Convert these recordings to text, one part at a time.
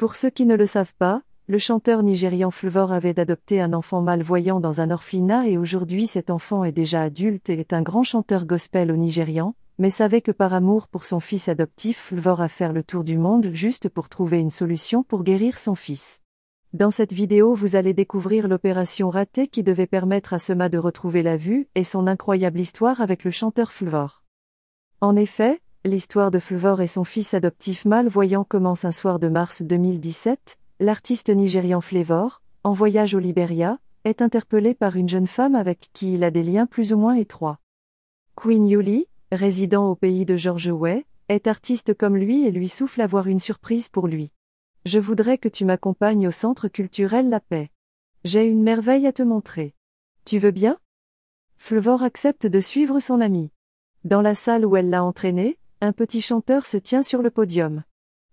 Pour ceux qui ne le savent pas, le chanteur nigérian Fulvor avait adopté un enfant malvoyant dans un orphelinat et aujourd'hui cet enfant est déjà adulte et est un grand chanteur gospel au Nigérian, mais savait que par amour pour son fils adoptif Fulvor a fait le tour du monde juste pour trouver une solution pour guérir son fils. Dans cette vidéo vous allez découvrir l'opération ratée qui devait permettre à Sema de retrouver la vue et son incroyable histoire avec le chanteur Fulvor. En effet, L'histoire de Flevor et son fils adoptif malvoyant commence un soir de mars 2017. L'artiste nigérian Flevor, en voyage au Liberia, est interpellé par une jeune femme avec qui il a des liens plus ou moins étroits. Queen Yuli, résident au pays de George Way, est artiste comme lui et lui souffle avoir une surprise pour lui. Je voudrais que tu m'accompagnes au centre culturel La Paix. J'ai une merveille à te montrer. Tu veux bien Flevor accepte de suivre son amie. Dans la salle où elle l'a entraîné, un petit chanteur se tient sur le podium.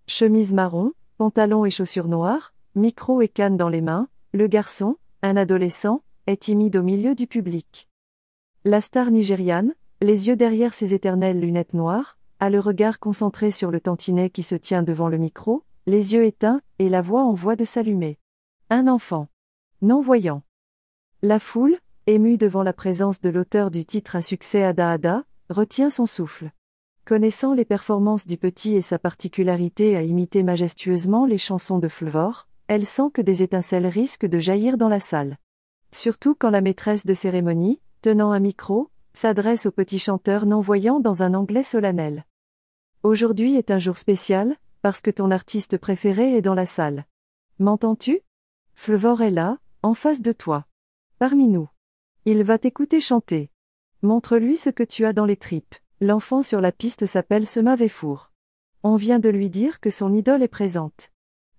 Chemise marron, pantalon et chaussures noires, micro et canne dans les mains, le garçon, un adolescent, est timide au milieu du public. La star nigériane, les yeux derrière ses éternelles lunettes noires, a le regard concentré sur le tantinet qui se tient devant le micro, les yeux éteints et la voix en voie de s'allumer. Un enfant. Non-voyant. La foule, émue devant la présence de l'auteur du titre à succès Ada Ada, retient son souffle. Connaissant les performances du petit et sa particularité à imiter majestueusement les chansons de Flevor, elle sent que des étincelles risquent de jaillir dans la salle. Surtout quand la maîtresse de cérémonie, tenant un micro, s'adresse au petit chanteur non-voyant dans un anglais solennel. Aujourd'hui est un jour spécial, parce que ton artiste préféré est dans la salle. M'entends-tu Flevor est là, en face de toi. Parmi nous. Il va t'écouter chanter. Montre-lui ce que tu as dans les tripes. L'enfant sur la piste s'appelle Sema Vefour. On vient de lui dire que son idole est présente.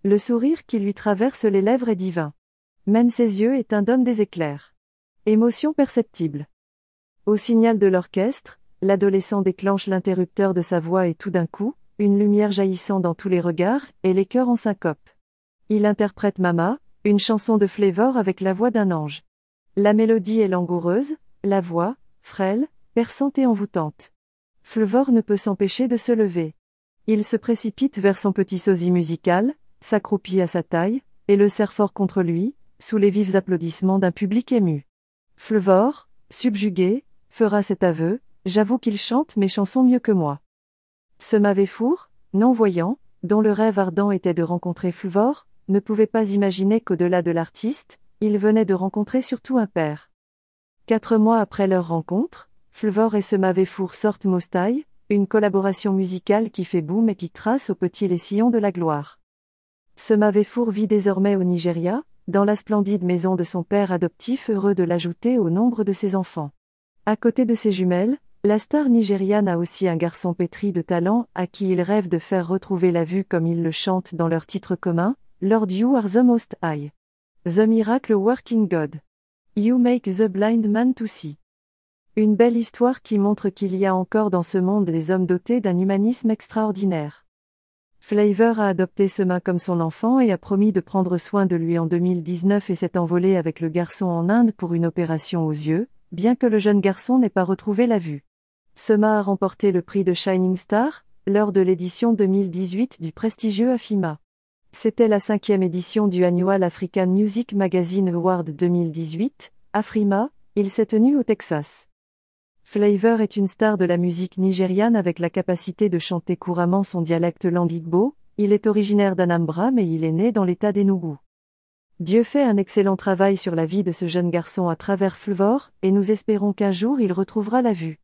Le sourire qui lui traverse les lèvres est divin. Même ses yeux donnent des éclairs. Émotion perceptible. Au signal de l'orchestre, l'adolescent déclenche l'interrupteur de sa voix et tout d'un coup, une lumière jaillissant dans tous les regards et les cœurs en syncope. Il interprète Mama, une chanson de Flévor avec la voix d'un ange. La mélodie est langoureuse, la voix, frêle, perçante et envoûtante. Flevor ne peut s'empêcher de se lever. Il se précipite vers son petit sosie musical, s'accroupit à sa taille, et le serre fort contre lui, sous les vifs applaudissements d'un public ému. Flevor, subjugué, fera cet aveu, j'avoue qu'il chante mes chansons mieux que moi. Ce mavéfour, non-voyant, dont le rêve ardent était de rencontrer Flevor, ne pouvait pas imaginer qu'au-delà de l'artiste, il venait de rencontrer surtout un père. Quatre mois après leur rencontre, Flvor et Semavefour sortent Mostaï, une collaboration musicale qui fait boom et qui trace au petit les sillons de la gloire. Semavefour vit désormais au Nigeria, dans la splendide maison de son père adoptif heureux de l'ajouter au nombre de ses enfants. À côté de ses jumelles, la star nigériane a aussi un garçon pétri de talent à qui il rêve de faire retrouver la vue comme il le chante dans leur titre commun, Lord You Are the Most High. The Miracle Working God. You Make the Blind Man to See. Une belle histoire qui montre qu'il y a encore dans ce monde des hommes dotés d'un humanisme extraordinaire. Flavor a adopté Sema comme son enfant et a promis de prendre soin de lui en 2019 et s'est envolé avec le garçon en Inde pour une opération aux yeux, bien que le jeune garçon n'ait pas retrouvé la vue. Sema a remporté le prix de Shining Star, lors de l'édition 2018 du prestigieux AFIMA. C'était la cinquième édition du Annual African Music Magazine Award 2018, AFRIMA, il s'est tenu au Texas. Flavor est une star de la musique nigériane avec la capacité de chanter couramment son dialecte langue il est originaire d'Anambra mais il est né dans l'état d'Enugu. Dieu fait un excellent travail sur la vie de ce jeune garçon à travers Flavor, et nous espérons qu'un jour il retrouvera la vue.